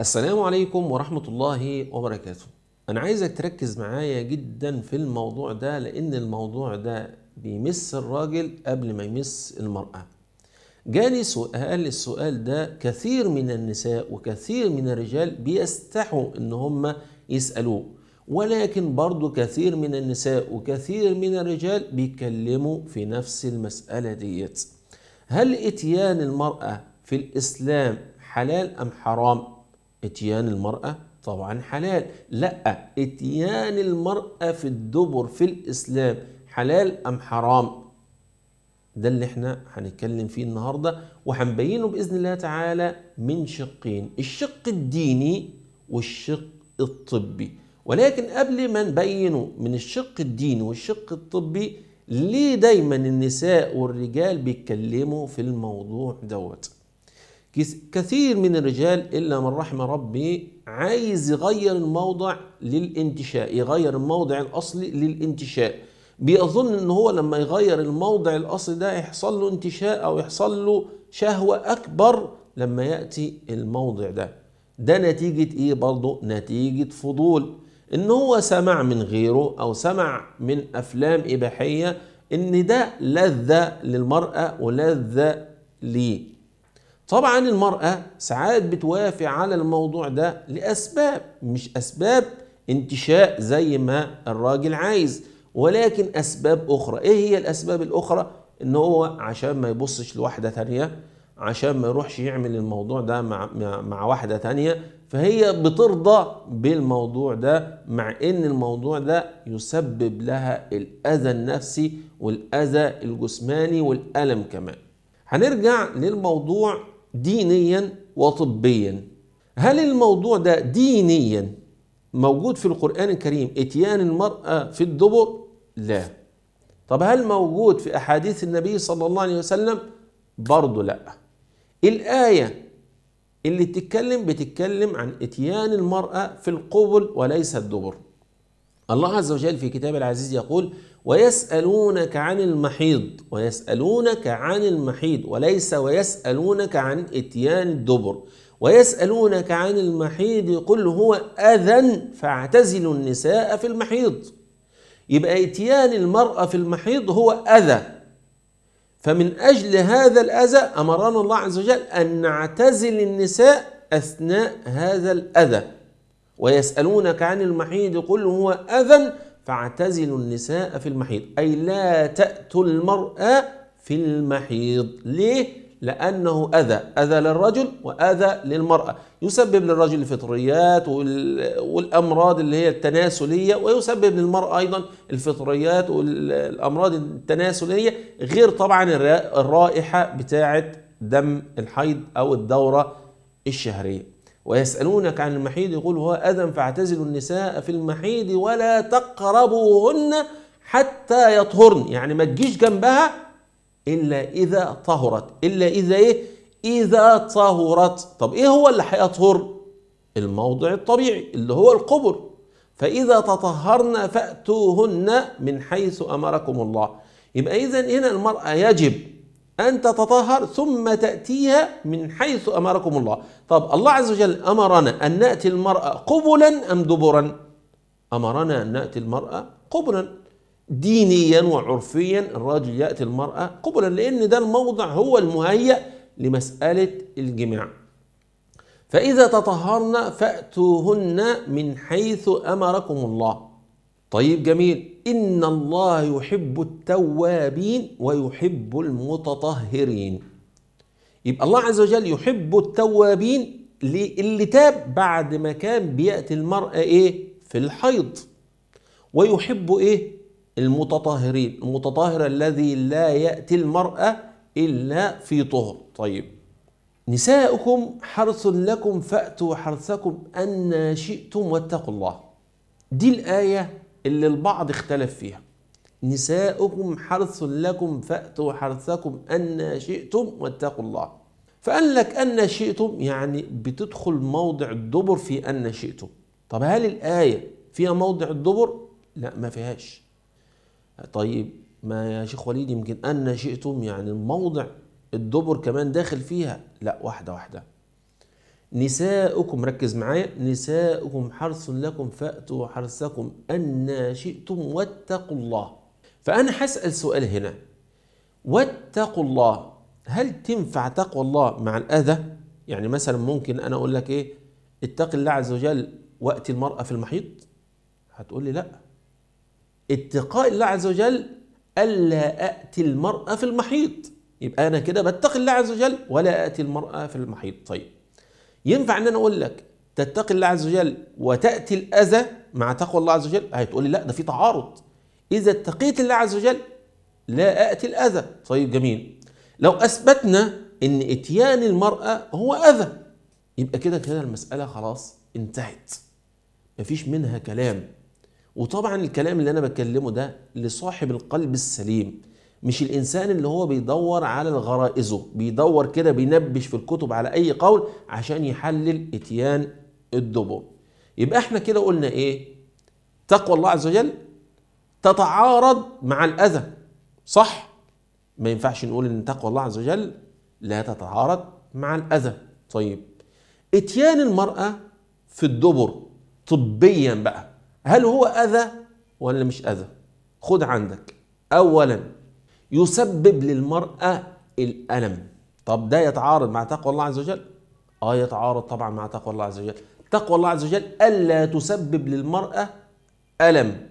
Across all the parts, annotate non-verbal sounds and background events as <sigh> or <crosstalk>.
السلام عليكم ورحمة الله وبركاته أنا عايزك تركز معايا جدا في الموضوع ده لأن الموضوع ده بيمس الراجل قبل ما يمس المرأة جاني سؤال السؤال ده كثير من النساء وكثير من الرجال بيستحوا ان هم يسألوه ولكن برضو كثير من النساء وكثير من الرجال بيتكلموا في نفس المسألة ديت هل اتيان المرأة في الإسلام حلال أم حرام؟ اتيان المرأة طبعا حلال لا اتيان المرأة في الدبر في الإسلام حلال أم حرام ده اللي احنا هنتكلم فيه النهاردة وهنبينه بإذن الله تعالى من شقين الشق الديني والشق الطبي ولكن قبل ما نبينه من الشق الديني والشق الطبي ليه دايما النساء والرجال بيتكلموا في الموضوع دوت كثير من الرجال إلا من رحم ربي عايز يغير الموضع للانتشاء يغير الموضع الأصلي للانتشاء بيظن ان هو لما يغير الموضع الاصلي ده يحصل له انتشاء او يحصل له شهوه اكبر لما ياتي الموضع ده ده نتيجه ايه برضه نتيجه فضول ان هو سمع من غيره او سمع من افلام اباحيه ان ده لذه للمراه ولذه ليه طبعا المرأة ساعات بتوافق على الموضوع ده لأسباب مش أسباب انتشاء زي ما الراجل عايز ولكن أسباب أخرى إيه هي الأسباب الأخرى إن هو عشان ما يبصش لواحدة تانية عشان ما يروحش يعمل الموضوع ده مع, مع واحدة تانية فهي بترضى بالموضوع ده مع ان الموضوع ده يسبب لها الاذى النفسي والاذى الجسماني والالم كمان هنرجع للموضوع دينيا وطبيا هل الموضوع ده دينيا موجود في القرآن الكريم اتيان المرأة في الدبر لا طب هل موجود في أحاديث النبي صلى الله عليه وسلم برضه لا الآية اللي بتتكلم بتتكلم عن اتيان المرأة في القبل وليس الدبر الله عز وجل في كتابه العزيز يقول ويسألونك عن المحيض ويسألونك عن المحيض وليس ويسألونك عن اتيان الدبر ويسألونك عن المحيض قل هو أذى فاعتزلوا النساء في المحيض يبقى اتيان المرأة في المحيض هو أذى فمن أجل هذا الأذى أمرنا الله عز وجل أن نعتزل النساء أثناء هذا الأذى ويسألونك عن المحيض قل هو أذى فاعتزلوا النساء في المحيض أي لا تأتوا المرأة في المحيض ليه؟ لأنه أذى أذى للرجل وأذى للمرأة يسبب للرجل الفطريات والأمراض اللي هي التناسلية ويسبب للمرأة أيضا الفطريات والأمراض التناسلية غير طبعا الرائحة بتاعة دم الحيض أو الدورة الشهرية ويسألونك عن المحيض يقول هو أذى فاعتزلوا النساء في المحيض ولا تقربوهن حتى يطهرن يعني ما تجيش جنبها إلا إذا طهرت إلا إذا إيه إذا طهرت طب إيه هو اللي هيطهر الموضع الطبيعي اللي هو القبر فإذا تطهرن فأتوهن من حيث أمركم الله يبقى إذا هنا المرأة يجب أن تتطهر ثم تأتيها من حيث أمركم الله طب الله عز وجل أمرنا أن نأتي المرأة قبلا أم دبرا أمرنا أن نأتي المرأة قبلا دينيا وعرفيا الرجل يأتي المرأة قبلا لأن ده الموضع هو المهيأ لمسألة الجماع فإذا تطهرن فأتوهن من حيث أمركم الله طيب جميل إن الله يحب التوابين ويحب المتطهرين يبقى الله عز وجل يحب التوابين اللي تاب بعد ما كان بيأتي المرأة إيه في الحيض ويحب إيه المتطهرين المتطهر الذي لا يأتي المرأة إلا في طهر طيب نساؤكم حرث لكم فأتوا حرثكم أن شئتم واتقوا الله دي الآية اللي البعض اختلف فيها نساؤكم حرث لكم فأتوا حرثكم أن شئتم واتقوا الله فقال لك أن شئتم يعني بتدخل موضع الدبر في أن شئتم طب هل الآية فيها موضع الدبر؟ لا ما فيهاش طيب ما يا شيخ وليد يمكن أن شئتم يعني موضع الدبر كمان داخل فيها لا واحدة واحدة نساؤكم ركز معايا نساؤكم حرث لكم فأتوا حرثكم أن شئتم واتقوا الله فأنا هسأل سؤال هنا واتقوا الله هل تنفع تقوى الله مع الأذى؟ يعني مثلا ممكن أنا أقول لك إيه اتق الله عز وجل وقت المرأة في المحيط هتقول لي لا اتقاء الله عز وجل ألا أأتي المرأة في المحيط يبقى أنا كده بتقي الله عز وجل ولا أأتي المرأة في المحيط طيب ينفع ان انا اقول لك تتقي الله عز وجل وتاتي الاذى مع تقوى الله عز وجل هتقول لي لا ده في تعارض اذا اتقيت الله عز وجل لا اتي الاذى طيب جميل لو اثبتنا ان اتيان المراه هو اذى يبقى كده كده المساله خلاص انتهت مفيش منها كلام وطبعا الكلام اللي انا بكلمه ده لصاحب القلب السليم مش الانسان اللي هو بيدور على الغرائزه بيدور كده بينبش في الكتب على اي قول عشان يحلل اتيان الدبر يبقى احنا كده قلنا ايه تقوى الله عز وجل تتعارض مع الاذى صح ما ينفعش نقول ان تقوى الله عز وجل لا تتعارض مع الاذى طيب اتيان المراه في الدبر طبيا بقى هل هو اذى ولا مش اذى خد عندك اولا يسبب للمرأة الألم طب ده يتعارض مع تقوى الله عز وجل اه يتعارض طبعا مع تقوى الله عز وجل تقوى الله عز وجل ألا تسبب للمرأة ألم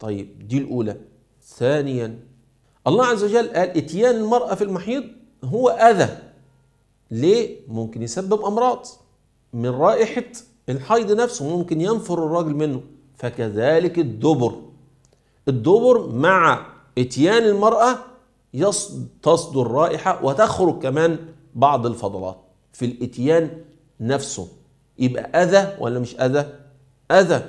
طيب دي الأولى ثانيا الله عز وجل قال اتيان المرأة في المحيض هو أذى ليه؟ ممكن يسبب أمراض من رائحة الحيض نفسه ممكن ينفر الراجل منه فكذلك الدبر الدبر مع اتيان المرأة تصدر رائحة وتخرج كمان بعض الفضلات في الاتيان نفسه يبقى أذى ولا مش أذى؟ أذى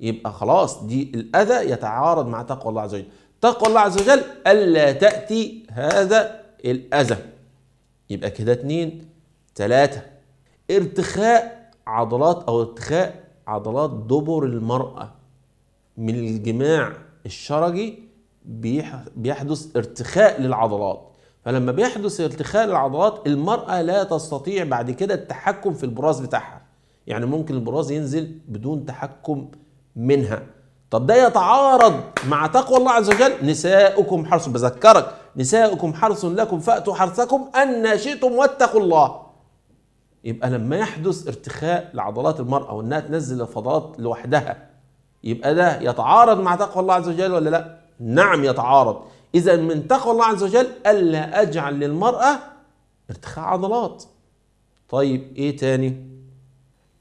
يبقى خلاص دي الأذى يتعارض مع تقوى الله عز وجل تقوى الله عز وجل ألا تأتي هذا الأذى يبقى كده اتنين تلاتة ارتخاء عضلات أو ارتخاء عضلات دبر المرأة من الجماع الشرجي بيحدث ارتخاء للعضلات فلما بيحدث ارتخاء للعضلات المرأة لا تستطيع بعد كده التحكم في البراز بتاعها يعني ممكن البراز ينزل بدون تحكم منها طب ده يتعارض مع تقوى الله عز وجل نساؤكم حرث بذكرك نساؤكم حرث لكم فأتوا حرثكم أن شئتم واتقوا الله يبقى لما يحدث ارتخاء لعضلات المرأة وأنها تنزل الفضلات لوحدها يبقى ده يتعارض مع تقوى الله عز وجل ولا لأ؟ نعم يتعارض إذا من تقوى الله عز وجل ألا أجعل للمرأة ارتخاء عضلات طيب إيه تاني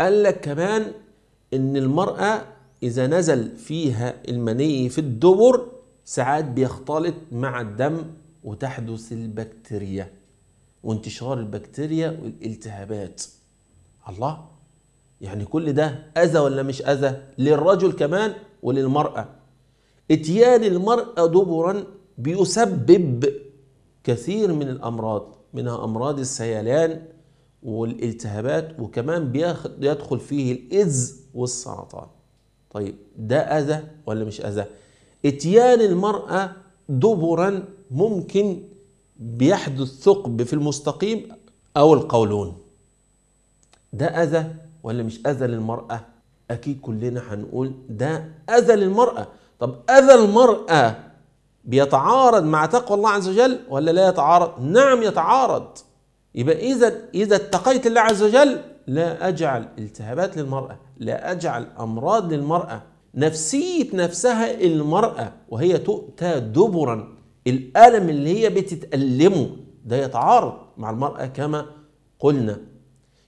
قال لك كمان إن المرأة إذا نزل فيها المني في الدبر ساعات بيختلط مع الدم وتحدث البكتيريا وانتشار البكتيريا والالتهابات الله يعني كل ده أذى ولا مش أذى للرجل كمان وللمرأة اتيان المرأة دبرا بيسبب كثير من الأمراض منها أمراض السيلان والالتهابات وكمان بيدخل فيه الإز والسرطان طيب ده أذى ولا مش أذى اتيان المرأة دبرا ممكن بيحدث ثقب في المستقيم أو القولون ده أذى ولا مش أذى للمرأة أكيد كلنا هنقول ده أذى للمرأة طب أذى المرأة بيتعارض مع تقوى الله عز وجل ولا لا يتعارض؟ نعم يتعارض يبقى إذا إذا اتقيت الله عز وجل لا أجعل التهابات للمرأة لا أجعل أمراض للمرأة نفسية نفسها المرأة وهي تؤتى دبرا الألم اللي هي بتتألمه ده يتعارض مع المرأة كما قلنا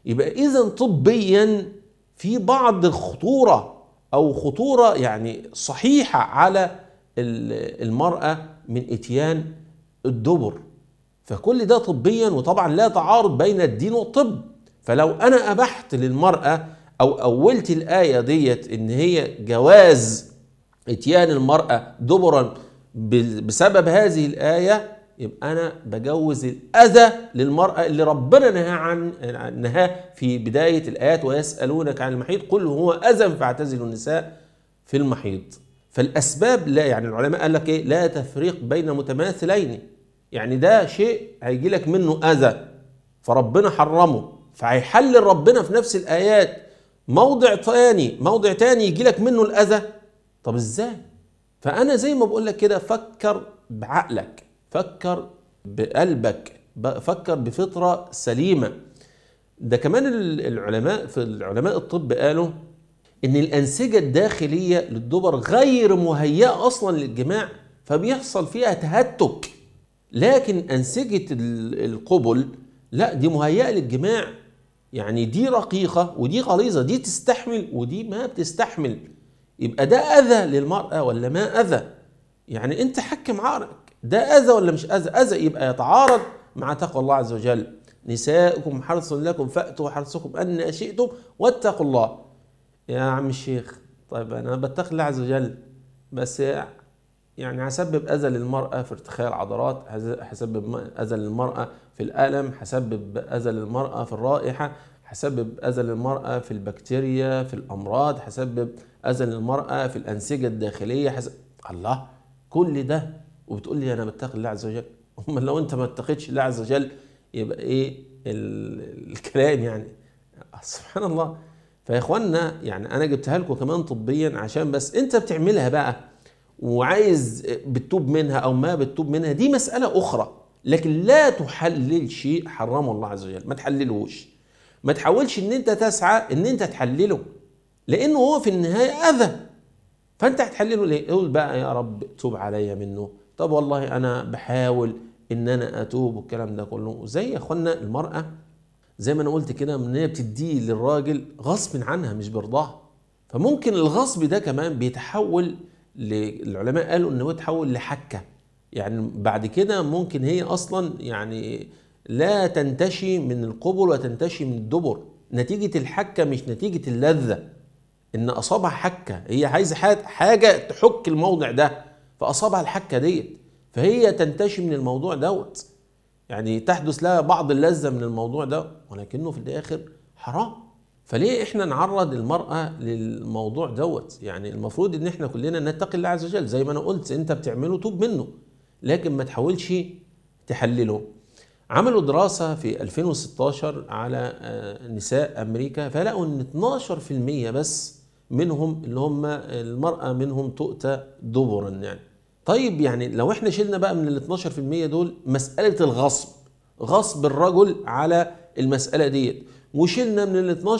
يبقى إذا طبيا في بعض الخطورة او خطوره يعني صحيحه على المراه من اتيان الدبر فكل ده طبيا وطبعا لا تعارض بين الدين والطب فلو انا ابحت للمراه او اولت الايه ديت ان هي جواز اتيان المراه دبرا بسبب هذه الايه يبقى انا بجوز الاذى للمراه اللي ربنا نهى عن نهاه في بدايه الايات ويسالونك عن المحيض قل هو اذى فاعتزلوا النساء في المحيض فالاسباب لا يعني العلماء قال لك ايه لا تفريق بين متماثلين يعني ده شيء هيجي لك منه اذى فربنا حرمه فهيحلل ربنا في نفس الايات موضع ثاني موضع ثاني يجي لك منه الاذى طب ازاي فانا زي ما بقول لك كده فكر بعقلك فكر بقلبك فكر بفطرة سليمة ده كمان العلماء في العلماء الطب قالوا ان الانسجه الداخليه للدبر غير مهيئه اصلا للجماع فبيحصل فيها تهتك لكن انسجه القبل لا دي مهيئه للجماع يعني دي رقيقه ودي غليظه دي تستحمل ودي ما بتستحمل يبقى ده اذى للمراه ولا ما اذى يعني انت حكم عقلك ده أذى ولا مش أذى أذى يبقى يتعارض مع تقوى الله عز وجل نسائكم حرص لكم فأتوا حرصكم أن شئتم واتقوا الله يا عم الشيخ طيب أنا بتقي الله عز وجل بس يعني هسبب أذى للمرأة في ارتخاء العضلات هسبب أذى للمرأة في الألم هسبب أذى للمرأة في الرائحة هسبب أذى للمرأة في البكتيريا في الأمراض هسبب أذى للمرأة في الأنسجة الداخلية حسب... الله كل ده وبتقول لي انا بتقي الله عز وجل هم <laughs> لو انت ما اتقيتش الله عز وجل يبقى ايه الكلام يعني آه، سبحان الله فيا اخوانا يعني انا جبتها لكم كمان طبيا عشان بس انت بتعملها بقى وعايز بتتوب منها او ما بتتوب منها دي مساله اخرى لكن لا تحلل شيء حرمه الله عز وجل ما تحللهوش ما تحاولش ان انت تسعى ان انت تحلله لانه هو في النهايه اذى فانت هتحلله ليه؟ قول بقى يا رب توب عليا منه طب والله انا بحاول ان انا اتوب والكلام ده كله زي يا اخوانا المراه زي ما انا قلت كده ان هي بتديه للراجل غصب عنها مش برضاها فممكن الغصب ده كمان بيتحول للعلماء قالوا ان هو يتحول لحكه يعني بعد كده ممكن هي اصلا يعني لا تنتشي من القبل وتنتشي من الدبر نتيجه الحكه مش نتيجه اللذه ان اصابها حكه هي عايزه حاجه تحك الموضع ده فاصابها الحكه ديت فهي تنتشي من الموضوع دوت يعني تحدث لها بعض اللذه من الموضوع ده ولكنه في الاخر حرام فليه احنا نعرض المراه للموضوع دوت يعني المفروض ان احنا كلنا نتقي الله عز وجل زي ما انا قلت انت بتعمله توب منه لكن ما تحاولش تحلله عملوا دراسة في 2016 على آه، نساء أمريكا فلقوا أن 12% بس منهم اللي هم المرأة منهم تؤتى دبرا يعني طيب يعني لو احنا شلنا بقى من ال 12% دول مساله الغصب غصب الرجل على المساله ديت وشلنا من ال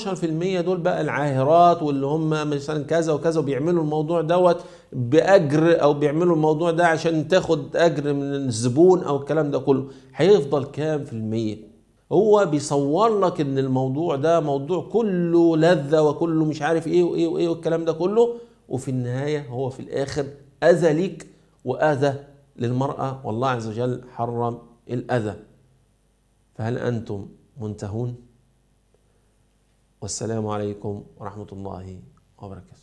12% دول بقى العاهرات واللي هم مثلا كذا وكذا وبيعملوا الموضوع دوت باجر او بيعملوا الموضوع ده عشان تاخد اجر من الزبون او الكلام ده كله هيفضل كام في الميه هو بيصور لك ان الموضوع ده موضوع كله لذة وكله مش عارف ايه وايه وايه والكلام ده كله وفي النهاية هو في الاخر اذى ليك وأذى للمرأة والله عز وجل حرم الأذى فهل أنتم منتهون والسلام عليكم ورحمة الله وبركاته